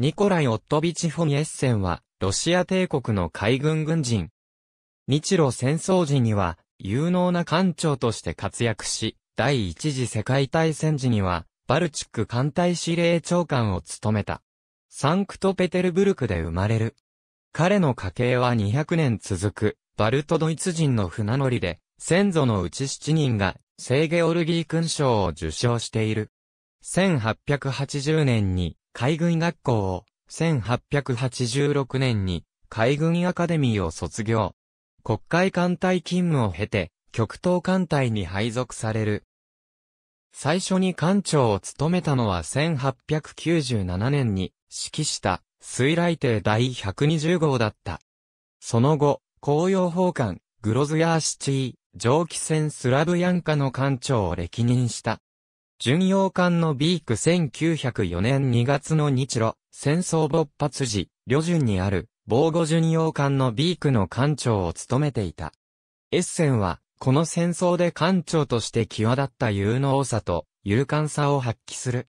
ニコライ・オットビチフォニエッセンは、ロシア帝国の海軍軍人。日露戦争時には、有能な艦長として活躍し、第一次世界大戦時には、バルチック艦隊司令長官を務めた。サンクトペテルブルクで生まれる。彼の家系は200年続く、バルトドイツ人の船乗りで、先祖のうち7人が、セーゲオルギー勲章を受章している。1880年に、海軍学校を1886年に海軍アカデミーを卒業。国会艦隊勤務を経て極東艦隊に配属される。最初に艦長を務めたのは1897年に指揮した水雷艇第120号だった。その後、紅葉砲艦、グロズヤーシチー、蒸気船スラブヤンカの艦長を歴任した。巡洋艦のビーク1904年2月の日露、戦争勃発時、旅順にある、防護巡洋艦のビークの艦長を務めていた。エッセンは、この戦争で艦長として際立った有能さと、勇敢さを発揮する。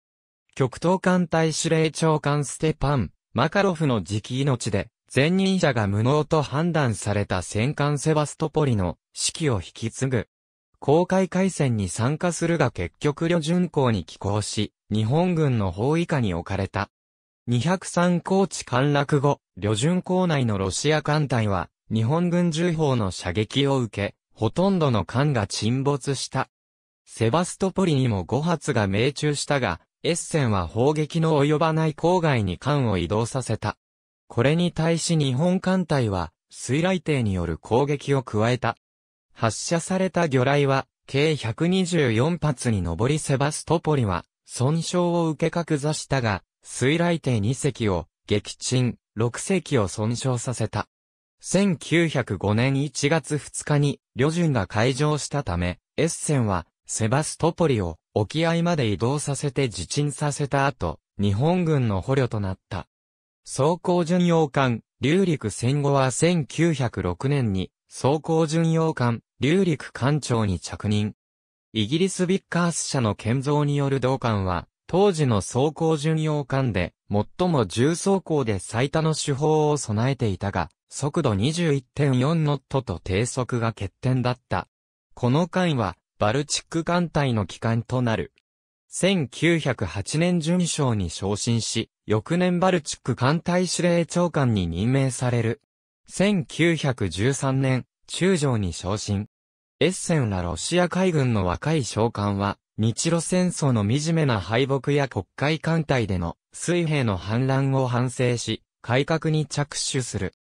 極東艦隊司令長官ステパン、マカロフの直命で、前任者が無能と判断された戦艦セバストポリの指揮を引き継ぐ。公開海戦に参加するが結局旅順港に寄港し、日本軍の包囲下に置かれた。203高地陥落後、旅順港内のロシア艦隊は、日本軍銃砲の射撃を受け、ほとんどの艦が沈没した。セバストポリにも5発が命中したが、エッセンは砲撃の及ばない郊外に艦を移動させた。これに対し日本艦隊は、水雷艇による攻撃を加えた。発射された魚雷は、計124発に上りセバストポリは、損傷を受け格座したが、水雷艇2隻を、撃沈、6隻を損傷させた。1905年1月2日に、旅順が開場したため、エッセンは、セバストポリを、沖合まで移動させて自沈させた後、日本軍の捕虜となった。装甲巡洋艦、流陸戦後は1906年に装甲巡洋艦、流陸艦長に着任。イギリスビッカース社の建造による同艦は、当時の装甲巡洋艦で、最も重装甲で最多の手法を備えていたが、速度21.4ノットと低速が欠点だった。この艦は、バルチック艦隊の機関となる。1908年準将に昇進し、翌年バルチック艦隊司令長官に任命される。1913年、中将に昇進。エッセンらロシア海軍の若い将官は、日露戦争の惨めな敗北や国会艦隊での水兵の反乱を反省し、改革に着手する。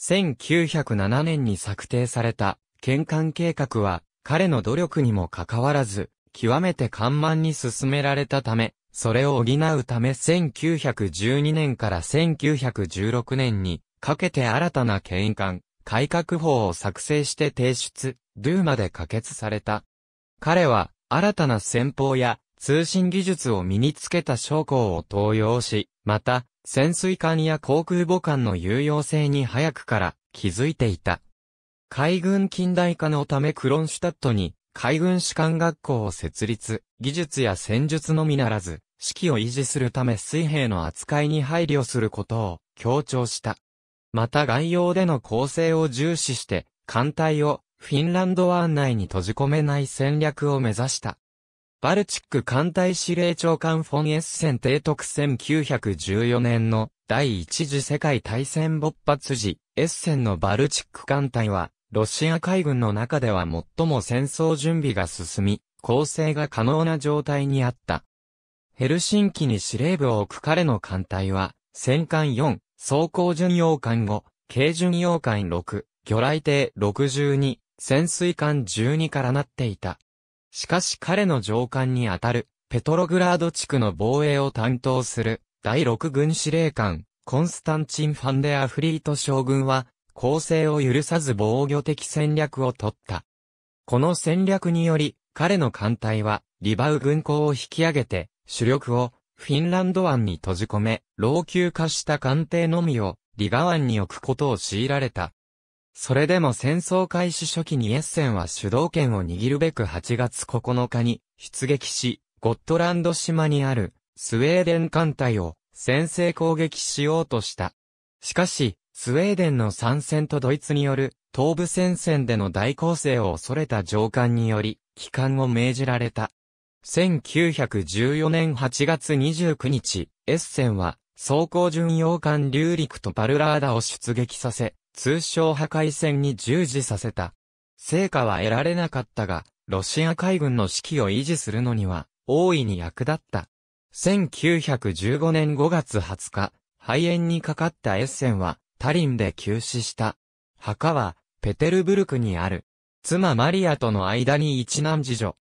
1907年に策定された、県艦計画は、彼の努力にもかかわらず、極めて緩慢に進められたため、それを補うため1912年から1916年にかけて新たな権威官、改革法を作成して提出、ドゥーまで可決された。彼は、新たな戦法や通信技術を身につけた将校を登用し、また、潜水艦や航空母艦の有用性に早くから気づいていた。海軍近代化のためクロンシュタットに海軍士官学校を設立、技術や戦術のみならず、士気を維持するため水兵の扱いに配慮することを強調した。また外洋での構成を重視して、艦隊をフィンランド湾内に閉じ込めない戦略を目指した。バルチック艦隊司令長官フォン・エッセン提督1914年の第一次世界大戦勃発時、エッセンのバルチック艦隊は、ロシア海軍の中では最も戦争準備が進み、構成が可能な状態にあった。ヘルシンキに司令部を置く彼の艦隊は、戦艦4、走行巡洋艦5、軽巡洋艦6、魚雷艇62、潜水艦12からなっていた。しかし彼の上官にあたる、ペトログラード地区の防衛を担当する、第6軍司令官、コンスタンチン・ファンデアフリート将軍は、攻勢を許さず防御的戦略を取った。この戦略により、彼の艦隊は、リバウ軍港を引き上げて、主力を、フィンランド湾に閉じ込め、老朽化した艦艇のみをリガ湾に置くことを強いられた。それでも戦争開始初期にエッセンは主導権を握るべく8月9日に出撃し、ゴットランド島にあるスウェーデン艦隊を先制攻撃しようとした。しかし、スウェーデンの参戦とドイツによる東部戦線での大攻勢を恐れた上官により、帰還を命じられた。1914年8月29日、エッセンは、走行巡洋艦リューリクとパルラーダを出撃させ、通称破壊戦に従事させた。成果は得られなかったが、ロシア海軍の指揮を維持するのには、大いに役立った。1915年5月20日、肺炎にかかったエッセンは、タリンで急死した。墓は、ペテルブルクにある。妻マリアとの間に一男次女、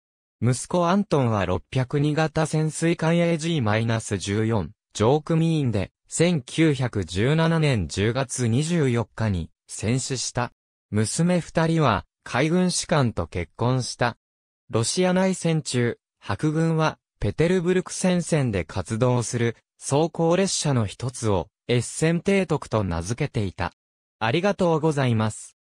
息子アントンは602型潜水艦 AG-14 上ーンで1917年10月24日に戦死した。娘二人は海軍士官と結婚した。ロシア内戦中、白軍はペテルブルク戦線で活動する装甲列車の一つをエッセン提督と名付けていた。ありがとうございます。